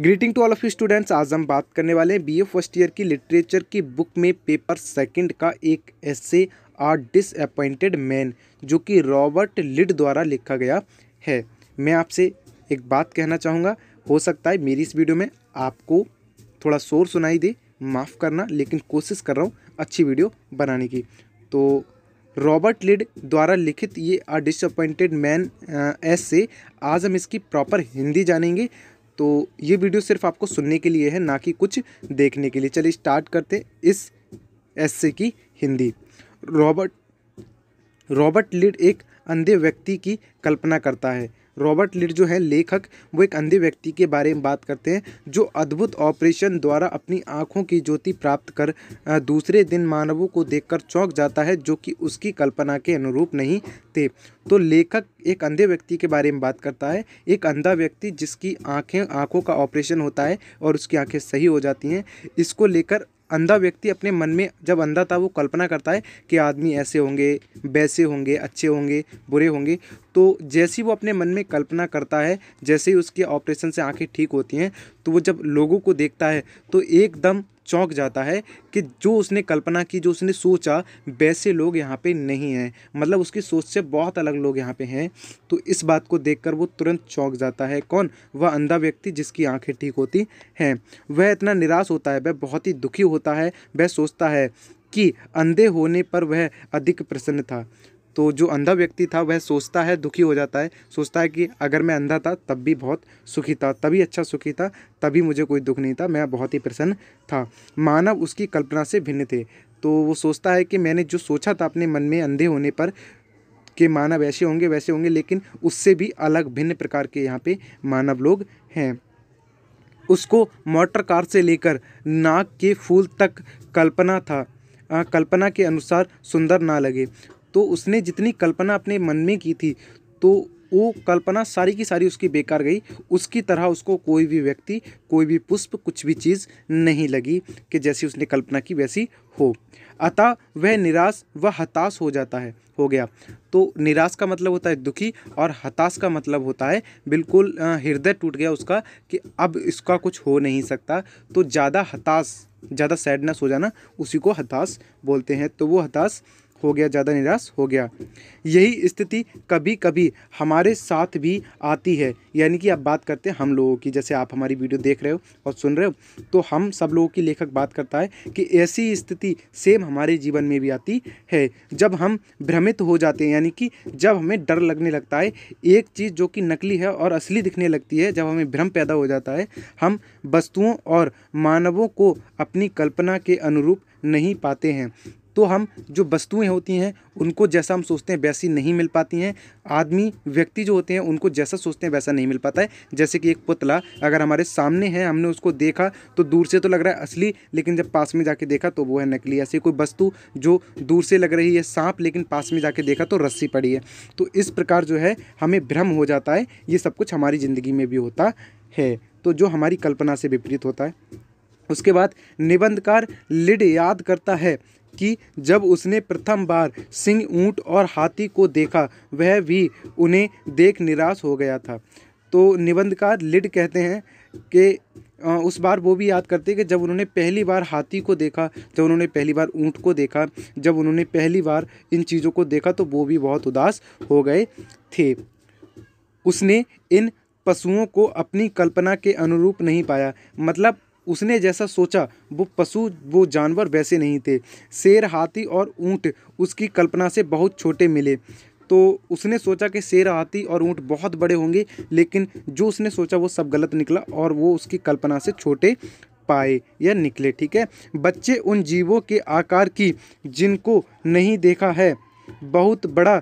greeting to all of students आज हम बात करने वाले हैं बीए फर्स्ट ईयर की लिटरेचर की बुक में पेपर सेकंड का एक ऐसे आर डिसअपॉइंटेड मैन जो कि रॉबर्ट लिड द्वारा लिखा गया है मैं आपसे एक बात कहना चाहूँगा हो सकता है मेरी इस वीडियो में आपको थोड़ा शोर सुनाई दे माफ़ करना लेकिन कोशिश कर रहा हूँ अच्छी वीडियो बनाने की तो रॉबर्ट लिड द्वारा लिखित ये अ डिसअपॉइंटेड मैन ऐसे आज हम इसकी प्रॉपर हिंदी जानेंगे तो ये वीडियो सिर्फ आपको सुनने के लिए है ना कि कुछ देखने के लिए चलिए स्टार्ट करते इस ऐसे की हिंदी रॉबर्ट रॉबर्ट लिड एक अंधे व्यक्ति की कल्पना करता है रॉबर्ट लिड जो है लेखक वो एक अंधे व्यक्ति के बारे में बात करते हैं जो अद्भुत ऑपरेशन द्वारा अपनी आँखों की ज्योति प्राप्त कर दूसरे दिन मानवों को देखकर चौंक जाता है जो कि उसकी कल्पना के अनुरूप नहीं थे तो लेखक एक अंधे व्यक्ति के बारे में बात करता है एक अंधा व्यक्ति जिसकी आँखें आँखों का ऑपरेशन होता है और उसकी आँखें सही हो जाती हैं इसको लेकर अंधा व्यक्ति अपने मन में जब अंधा था वो कल्पना करता है कि आदमी ऐसे होंगे वैसे होंगे अच्छे होंगे बुरे होंगे तो जैसी वो अपने मन में कल्पना करता है जैसे ही उसके ऑपरेशन से आंखें ठीक होती हैं तो वो जब लोगों को देखता है तो एकदम चौंक जाता है कि जो उसने कल्पना की जो उसने सोचा वैसे लोग यहाँ पे नहीं हैं मतलब उसकी सोच से बहुत अलग लोग यहाँ पे हैं तो इस बात को देखकर वो तुरंत चौंक जाता है कौन वह अंधा व्यक्ति जिसकी आंखें ठीक होती हैं वह इतना निराश होता है वह बहुत ही दुखी होता है वह सोचता है कि अंधे होने पर वह अधिक प्रसन्न था तो जो अंधा व्यक्ति था वह सोचता है दुखी हो जाता है सोचता है कि अगर मैं अंधा था तब भी बहुत सुखी था तभी अच्छा सुखी था तभी मुझे कोई दुख नहीं था मैं बहुत ही प्रसन्न था मानव उसकी कल्पना से भिन्न थे तो वो सोचता है कि मैंने जो सोचा था अपने मन में अंधे होने पर कि मानव ऐसे होंगे वैसे होंगे लेकिन उससे भी अलग भिन्न प्रकार के यहाँ पे मानव लोग हैं उसको मोटर कार से लेकर नाक के फूल तक कल्पना था आ, कल्पना के अनुसार सुंदर ना लगे तो उसने जितनी कल्पना अपने मन में की थी तो वो कल्पना सारी की सारी उसकी बेकार गई उसकी तरह उसको कोई भी व्यक्ति कोई भी पुष्प कुछ भी चीज़ नहीं लगी कि जैसी उसने कल्पना की वैसी हो अतः वह निराश व हताश हो जाता है हो गया तो निराश का मतलब होता है दुखी और हताश का मतलब होता है बिल्कुल हृदय टूट गया उसका कि अब इसका कुछ हो नहीं सकता तो ज़्यादा हताश ज़्यादा सैडनेस हो जाना उसी को हताश बोलते हैं तो वो हताश हो गया ज़्यादा निराश हो गया यही स्थिति कभी कभी हमारे साथ भी आती है यानी कि आप बात करते हैं हम लोगों की जैसे आप हमारी वीडियो देख रहे हो और सुन रहे हो तो हम सब लोगों की लेखक बात करता है कि ऐसी स्थिति सेम हमारे जीवन में भी आती है जब हम भ्रमित हो जाते हैं यानी कि जब हमें डर लगने लगता है एक चीज़ जो कि नकली है और असली दिखने लगती है जब हमें भ्रम पैदा हो जाता है हम वस्तुओं और मानवों को अपनी कल्पना के अनुरूप नहीं पाते हैं तो हम जो वस्तुएं होती हैं उनको जैसा हम सोचते हैं वैसी नहीं मिल पाती हैं आदमी व्यक्ति जो होते हैं उनको जैसा सोचते हैं वैसा नहीं मिल पाता है जैसे कि एक पुतला अगर हमारे सामने है हमने उसको देखा तो दूर से तो लग रहा है असली लेकिन जब पास में जाके देखा तो वो है नकली ऐसी कोई वस्तु जो दूर से लग रही है सांप लेकिन पास में जाके देखा तो रस्सी पड़ी है तो इस प्रकार जो है हमें भ्रम हो जाता है ये सब कुछ हमारी ज़िंदगी में भी होता है तो जो हमारी कल्पना से विपरीत होता है उसके बाद निबंधकार लिड याद करता है कि जब उसने प्रथम बार सिंह ऊँट और हाथी को देखा वह भी उन्हें देख निराश हो गया था तो निबंधकार लिड कहते हैं कि उस बार वो भी याद करते हैं कि जब उन्होंने पहली बार हाथी को देखा जब उन्होंने पहली बार ऊँट को देखा जब उन्होंने पहली बार इन चीज़ों को देखा तो वो भी बहुत उदास हो गए थे उसने इन पशुओं को अपनी कल्पना के अनुरूप नहीं पाया मतलब उसने जैसा सोचा वो पशु वो जानवर वैसे नहीं थे शेर हाथी और ऊँट उसकी कल्पना से बहुत छोटे मिले तो उसने सोचा कि शेर हाथी और ऊँट बहुत बड़े होंगे लेकिन जो उसने सोचा वो सब गलत निकला और वो उसकी कल्पना से छोटे पाए या निकले ठीक है बच्चे उन जीवों के आकार की जिनको नहीं देखा है बहुत बड़ा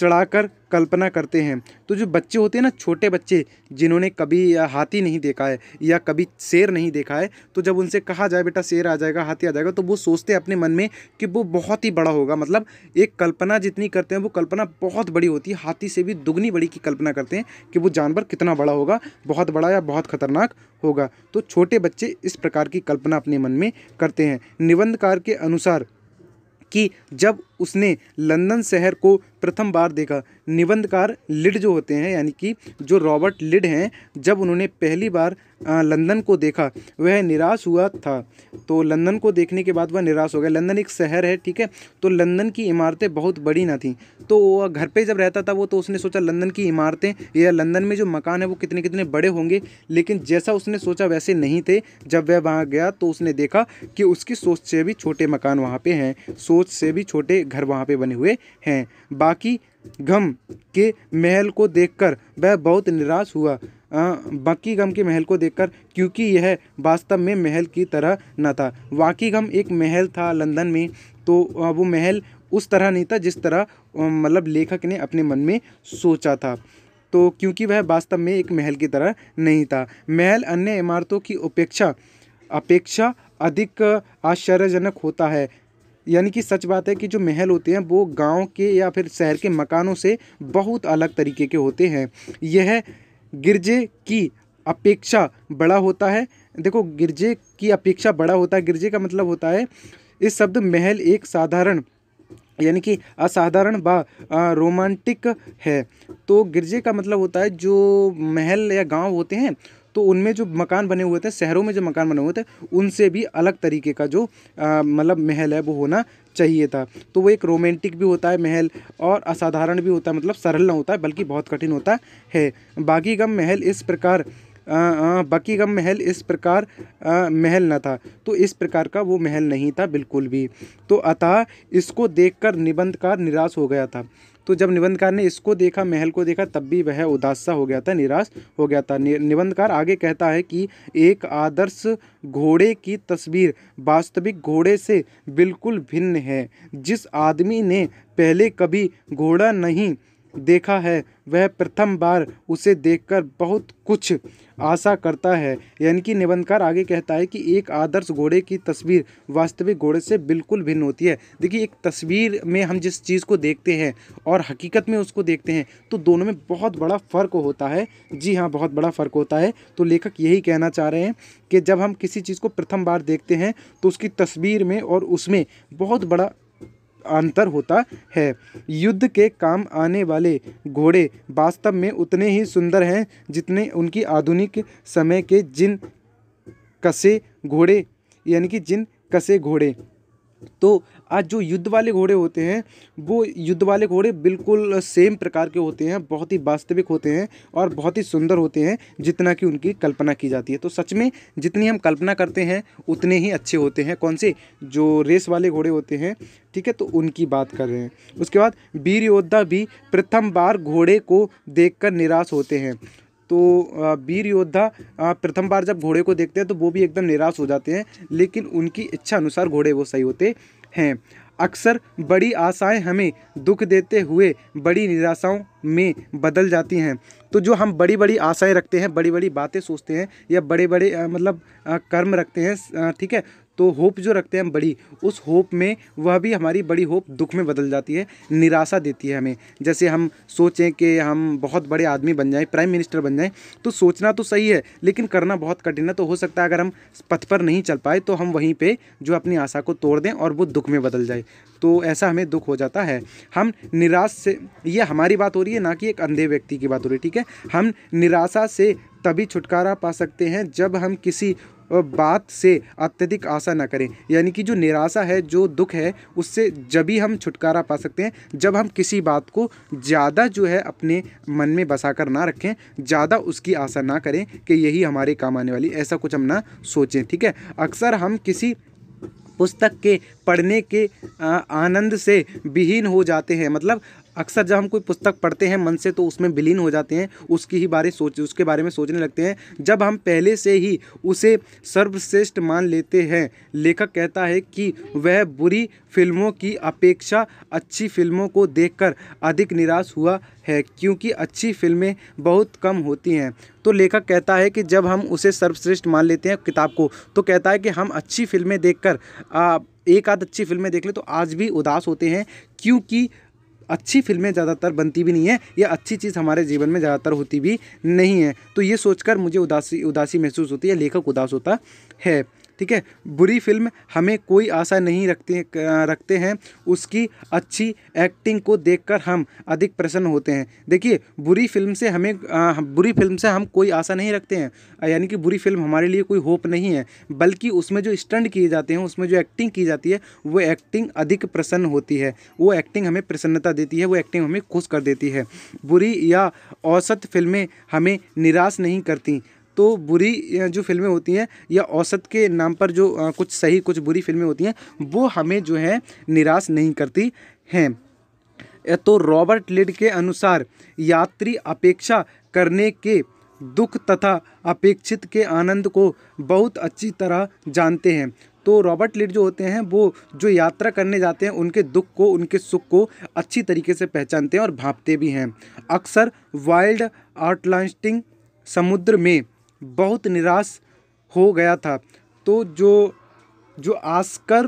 चढ़ाकर कल्पना करते हैं तो जो बच्चे होते हैं ना छोटे बच्चे जिन्होंने कभी हाथी नहीं देखा है या कभी शेर नहीं देखा है तो जब उनसे कहा जाए बेटा शेर आ जाएगा हाथी आ जाएगा तो वो सोचते हैं अपने मन में कि वो बहुत ही बड़ा होगा मतलब एक कल्पना जितनी करते हैं वो कल्पना बहुत बड़ी होती है हाथी से भी दुगनी बड़ी की कल्पना करते हैं कि वो जानवर कितना बड़ा होगा बहुत बड़ा या बहुत खतरनाक होगा तो छोटे बच्चे इस प्रकार की कल्पना अपने मन में करते हैं निबंधकार के अनुसार कि जब उसने लंदन शहर को प्रथम बार देखा निबंधकार लिड जो होते हैं यानी कि जो रॉबर्ट लिड हैं जब उन्होंने पहली बार लंदन को देखा वह निराश हुआ था तो लंदन को देखने के बाद वह निराश हो गया लंदन एक शहर है ठीक है तो लंदन की इमारतें बहुत बड़ी ना थी तो वह घर पे जब रहता था वो तो उसने सोचा लंदन की इमारतें या लंदन में जो मकान है वो कितने कितने बड़े होंगे लेकिन जैसा उसने सोचा वैसे नहीं थे जब वह वहाँ गया तो उसने देखा कि उसकी सोच से भी छोटे मकान वहाँ पर हैं सोच से भी छोटे घर वहाँ पे बने हुए हैं बाकी गम के महल को देखकर वह बहुत निराश हुआ बाकी गम के महल को देखकर क्योंकि यह वास्तव में महल की तरह न था बाकी गम एक महल था लंदन में तो वो महल उस तरह नहीं था जिस तरह मतलब लेखक ने अपने मन में सोचा था तो क्योंकि वह वास्तव में एक महल की तरह नहीं था महल अन्य इमारतों की उपेक्षा अपेक्षा अधिक आश्चर्यजनक होता है यानी कि सच बात है कि जो महल होते हैं वो गांव के या फिर शहर के मकानों से बहुत अलग तरीके के होते हैं यह गिरजे की अपेक्षा बड़ा होता है देखो गिरजे की अपेक्षा बड़ा होता है गिरजे का मतलब होता है इस शब्द महल एक साधारण यानी कि असाधारण व रोमांटिक है तो गिरजे का मतलब होता है जो महल या गांव होते हैं तो उनमें जो मकान बने हुए थे शहरों में जो मकान बने हुए थे उनसे भी अलग तरीके का जो मतलब महल है वो होना चाहिए था तो वो एक रोमांटिक भी होता है महल और असाधारण भी होता है मतलब सरल ना होता है बल्कि बहुत कठिन होता है बागी का महल इस प्रकार बाकी का महल इस प्रकार महल न था तो इस प्रकार का वो महल नहीं था बिल्कुल भी तो अतः इसको देखकर निबंधकार निराश हो गया था तो जब निबंधकार ने इसको देखा महल को देखा तब भी वह उदास सा हो गया था निराश हो गया था निबंधकार आगे कहता है कि एक आदर्श घोड़े की तस्वीर वास्तविक घोड़े से बिल्कुल भिन्न है जिस आदमी ने पहले कभी घोड़ा नहीं देखा है वह प्रथम बार उसे देखकर बहुत कुछ आशा करता है यानी कि निबंधकार आगे कहता है कि एक आदर्श घोड़े की तस्वीर वास्तविक घोड़े से बिल्कुल भिन्न होती है देखिए एक तस्वीर में हम जिस चीज़ को देखते हैं और हकीकत में उसको देखते हैं तो दोनों में बहुत बड़ा फ़र्क होता है जी हाँ बहुत बड़ा फ़र्क होता है तो लेखक यही कहना चाह रहे हैं कि जब हम किसी चीज़ को प्रथम बार देखते हैं तो उसकी तस्वीर में और उसमें बहुत बड़ा अंतर होता है युद्ध के काम आने वाले घोड़े वास्तव में उतने ही सुंदर हैं जितने उनकी आधुनिक समय के जिन कसे घोड़े यानी कि जिन कसे घोड़े तो आज जो युद्ध वाले घोड़े होते हैं वो युद्ध वाले घोड़े बिल्कुल सेम प्रकार के होते हैं बहुत ही वास्तविक होते हैं और बहुत ही सुंदर होते हैं जितना कि उनकी कल्पना की जाती है तो सच में जितनी हम कल्पना करते हैं उतने ही अच्छे होते हैं कौन से जो रेस वाले घोड़े होते हैं ठीक है तो उनकी बात कर रहे हैं उसके बाद वीर योद्धा भी प्रथम बार घोड़े को देख निराश होते हैं तो वीर योद्धा प्रथम बार जब घोड़े को देखते हैं तो वो भी एकदम निराश हो जाते हैं लेकिन उनकी इच्छा अनुसार घोड़े वो सही होते हैं अक्सर बड़ी आशाएं हमें दुख देते हुए बड़ी निराशाओं में बदल जाती हैं तो जो हम बड़ी बड़ी आशाएं रखते हैं बड़ी बड़ी बातें सोचते हैं या बड़े बड़े मतलब कर्म रखते हैं ठीक है तो होप जो रखते हैं हम बड़ी उस होप में वह भी हमारी बड़ी होप दुख में बदल जाती है निराशा देती है हमें जैसे हम सोचें कि हम बहुत बड़े आदमी बन जाएं प्राइम मिनिस्टर बन जाएं तो सोचना तो सही है लेकिन करना बहुत कठिन है तो हो सकता है अगर हम पथ पर नहीं चल पाए तो हम वहीं पर जो अपनी आशा को तोड़ दें और वो दुख में बदल जाए तो ऐसा हमें दुख हो जाता है हम निराश से ये हमारी बात हो रही है ना कि एक अंधे व्यक्ति की बात हो रही है ठीक है हम निराशा से तभी छुटकारा पा सकते हैं जब हम किसी बात से अत्यधिक आशा ना करें यानी कि जो निराशा है जो दुख है उससे जब ही हम छुटकारा पा सकते हैं जब हम किसी बात को ज़्यादा जो है अपने मन में बसा कर ना रखें ज़्यादा उसकी आशा ना करें कि यही हमारे काम आने वाली ऐसा कुछ हम ना सोचें ठीक है अक्सर हम किसी पुस्तक के पढ़ने के आनंद से विहीन हो जाते हैं मतलब अक्सर जब हम कोई पुस्तक पढ़ते हैं मन से तो उसमें विलीन हो जाते हैं उसकी ही बारे सोच उसके बारे में सोचने लगते हैं जब हम पहले से ही उसे सर्वश्रेष्ठ मान लेते हैं लेखक कहता है कि वह बुरी फिल्मों की अपेक्षा अच्छी फिल्मों को देखकर अधिक निराश हुआ है क्योंकि अच्छी फिल्में बहुत कम होती हैं तो लेखक कहता है कि जब हम उसे सर्वश्रेष्ठ मान लेते हैं किताब को तो कहता है कि हम अच्छी फिल्में देखकर एक आध अच्छी फिल्में देख ले तो आज भी उदास होते हैं क्योंकि अच्छी फिल्में ज़्यादातर बनती भी नहीं है या अच्छी चीज़ हमारे जीवन में ज़्यादातर होती भी नहीं है तो ये सोचकर मुझे उदासी उदासी महसूस होती है लेखक उदास होता है ठीक है बुरी फिल्म हमें कोई आशा नहीं रखते रखते हैं उसकी अच्छी एक्टिंग को देखकर हम अधिक प्रसन्न होते हैं देखिए बुरी फिल्म से हमें आ, बुरी फिल्म से हम कोई आशा नहीं रखते हैं यानी कि बुरी फिल्म हमारे लिए कोई होप नहीं है बल्कि उसमें जो स्टंट किए जाते हैं उसमें जो एक्टिंग की जाती है वो एक्टिंग अधिक प्रसन्न होती है वो एक्टिंग हमें प्रसन्नता देती है वो एक्टिंग हमें खुश कर देती है बुरी या औसत फिल्में हमें निराश नहीं करती तो बुरी जो फिल्में होती हैं या औसत के नाम पर जो कुछ सही कुछ बुरी फिल्में होती हैं वो हमें जो है निराश नहीं करती हैं तो रॉबर्ट लिड के अनुसार यात्री अपेक्षा करने के दुख तथा अपेक्षित के आनंद को बहुत अच्छी तरह जानते हैं तो रॉबर्ट लिड जो होते हैं वो जो यात्रा करने जाते हैं उनके दुख को उनके सुख को अच्छी तरीके से पहचानते हैं और भापते भी हैं अक्सर वाइल्ड आउटलास्टिंग समुद्र में बहुत निराश हो गया था तो जो जो आस्कर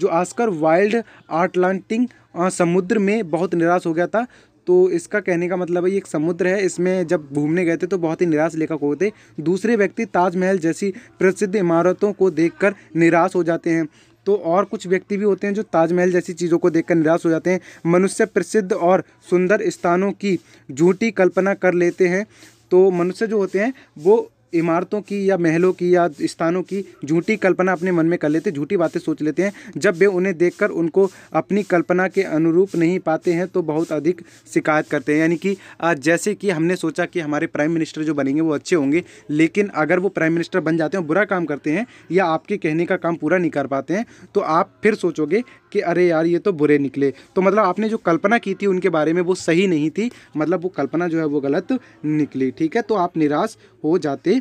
जो आस्कर वाइल्ड आटलांटिंग समुद्र में बहुत निराश हो गया था तो इसका कहने का मतलब है ये एक समुद्र है इसमें जब घूमने गए थे तो बहुत ही निराश लेखक होते दूसरे व्यक्ति ताजमहल जैसी प्रसिद्ध इमारतों को देखकर निराश हो जाते हैं तो और कुछ व्यक्ति भी होते हैं जो ताजमहल जैसी चीज़ों को देखकर निराश हो जाते हैं मनुष्य प्रसिद्ध और सुंदर स्थानों की झूठी कल्पना कर लेते हैं तो मनुष्य जो होते हैं वो इमारतों की या महलों की या स्थानों की झूठी कल्पना अपने मन में कर लेते झूठी बातें सोच लेते हैं जब वे उन्हें देखकर उनको अपनी कल्पना के अनुरूप नहीं पाते हैं तो बहुत अधिक शिकायत करते हैं यानी कि आज जैसे कि हमने सोचा कि हमारे प्राइम मिनिस्टर जो बनेंगे वो अच्छे होंगे लेकिन अगर वो प्राइम मिनिस्टर बन जाते हैं बुरा काम करते हैं या आपके कहने का काम पूरा नहीं कर पाते हैं तो आप फिर सोचोगे कि अरे यार ये तो बुरे निकले तो मतलब आपने जो कल्पना की थी उनके बारे में वो सही नहीं थी मतलब वो कल्पना जो है वो गलत निकली ठीक है तो आप निराश हो जाते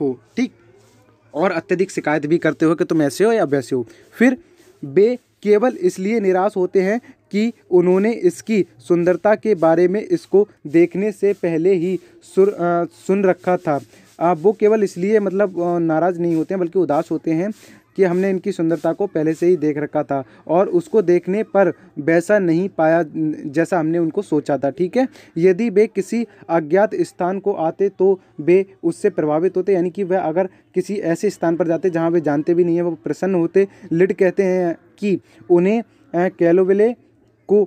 हो ठीक और अत्यधिक शिकायत भी करते हो कि तुम ऐसे हो या वैसे हो फिर वे केवल इसलिए निराश होते हैं कि उन्होंने इसकी सुंदरता के बारे में इसको देखने से पहले ही सुर आ, सुन रखा था आ, वो केवल इसलिए मतलब नाराज़ नहीं होते हैं बल्कि उदास होते हैं कि हमने इनकी सुंदरता को पहले से ही देख रखा था और उसको देखने पर वैसा नहीं पाया जैसा हमने उनको सोचा था ठीक है यदि वे किसी अज्ञात स्थान को आते तो वे उससे प्रभावित होते यानी कि वह अगर किसी ऐसे स्थान पर जाते जहाँ वे जानते भी नहीं है वो प्रसन्न होते लिड कहते हैं कि उन्हें कैलोवेले को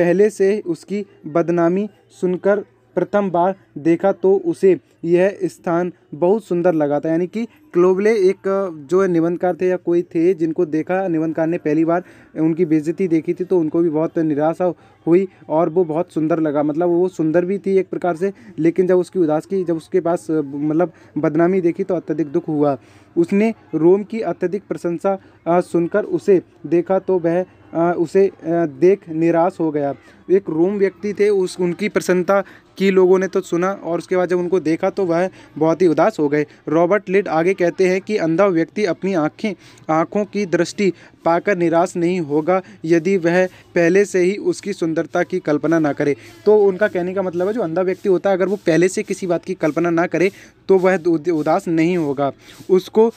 पहले से उसकी बदनामी सुनकर प्रथम बार देखा तो उसे यह स्थान बहुत सुंदर लगा था यानी कि क्लोबले एक जो है निबंधकार थे या कोई थे जिनको देखा निबंधकार ने पहली बार उनकी बेजती देखी थी तो उनको भी बहुत निराशा हुई और वो बहुत सुंदर लगा मतलब वो सुंदर भी थी एक प्रकार से लेकिन जब उसकी उदास की जब उसके पास मतलब बदनामी देखी तो अत्यधिक दुख हुआ उसने रोम की अत्यधिक प्रशंसा सुनकर उसे देखा तो वह उसे देख निराश हो गया एक रोम व्यक्ति थे उस उनकी प्रसन्नता की लोगों ने तो सुना और उसके बाद जब उनको देखा तो वह बहुत ही उदास हो गए रॉबर्ट लिड आगे कहते हैं कि अंधा व्यक्ति अपनी आँखें आँखों की दृष्टि पाकर निराश नहीं होगा यदि वह पहले से ही उसकी सुंदरता की कल्पना ना करे तो उनका कहने का मतलब है जो अंधा व्यक्ति होता है अगर वो पहले से किसी बात की कल्पना ना करे तो वह उदास नहीं होगा उसको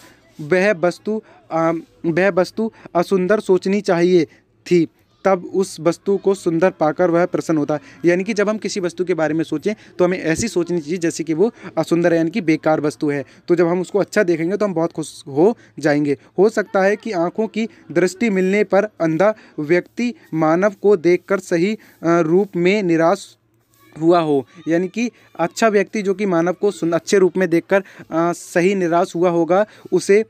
वह वस्तु वह वस्तु असुंदर सोचनी चाहिए थी तब उस वस्तु को सुंदर पाकर वह प्रसन्न होता है यानी कि जब हम किसी वस्तु के बारे में सोचें तो हमें ऐसी सोचनी चाहिए जैसे कि वो असुंदर यानी कि बेकार वस्तु है तो जब हम उसको अच्छा देखेंगे तो हम बहुत खुश हो जाएंगे हो सकता है कि आँखों की दृष्टि मिलने पर अंधा व्यक्ति मानव को देख सही रूप में निराश हुआ हो यानी कि अच्छा व्यक्ति जो कि मानव को अच्छे रूप में देखकर सही निराश हुआ होगा उसे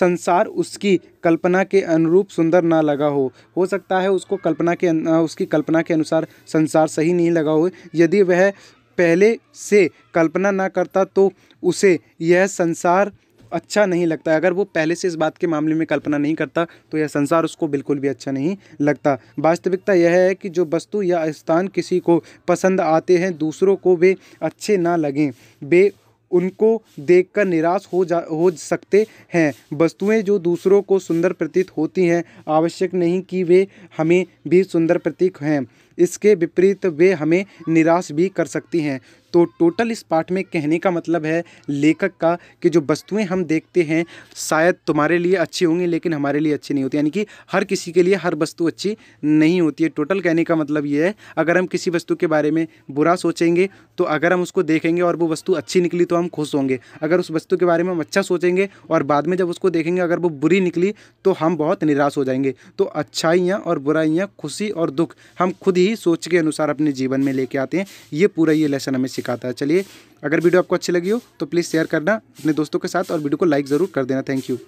संसार उसकी कल्पना के अनुरूप सुंदर ना लगा हो हो सकता है उसको कल्पना के उसकी कल्पना के अनुसार संसार सही नहीं लगा हो यदि वह पहले से कल्पना ना करता तो उसे यह संसार अच्छा नहीं लगता अगर वो पहले से इस बात के मामले में कल्पना नहीं करता तो यह संसार उसको बिल्कुल भी अच्छा नहीं लगता वास्तविकता यह है कि जो वस्तु या स्थान किसी को पसंद आते हैं दूसरों को वे अच्छे ना लगें वे उनको देखकर निराश हो जा हो सकते हैं वस्तुएं जो दूसरों को सुंदर प्रतीत होती हैं आवश्यक नहीं कि वे हमें भी सुंदर प्रतीक हैं इसके विपरीत वे हमें निराश भी कर सकती हैं तो टोटल इस पाठ में कहने का मतलब है लेखक का कि जो वस्तुएं हम देखते हैं शायद तुम्हारे लिए अच्छी होंगी लेकिन हमारे लिए अच्छी नहीं होती यानी कि हर किसी के लिए हर वस्तु अच्छी नहीं होती है टोटल कहने का मतलब ये है अगर हम किसी वस्तु के बारे में बुरा सोचेंगे तो अगर हम उसको देखेंगे और वो वस्तु अच्छी निकली तो हम खुश होंगे अगर उस वस्तु के बारे में हम अच्छा सोचेंगे और बाद में जब उसको देखेंगे अगर वो बुरी निकली तो हम बहुत निराश हो जाएंगे तो अच्छाइयाँ और बुराइयाँ खुशी और दुख हम खुद ही सोच के अनुसार अपने जीवन में लेके आते हैं ये पूरा ये लेसन हमें सिखाता है चलिए अगर वीडियो आपको अच्छी लगी हो तो प्लीज़ शेयर करना अपने दोस्तों के साथ और वीडियो को लाइक ज़रूर कर देना थैंक यू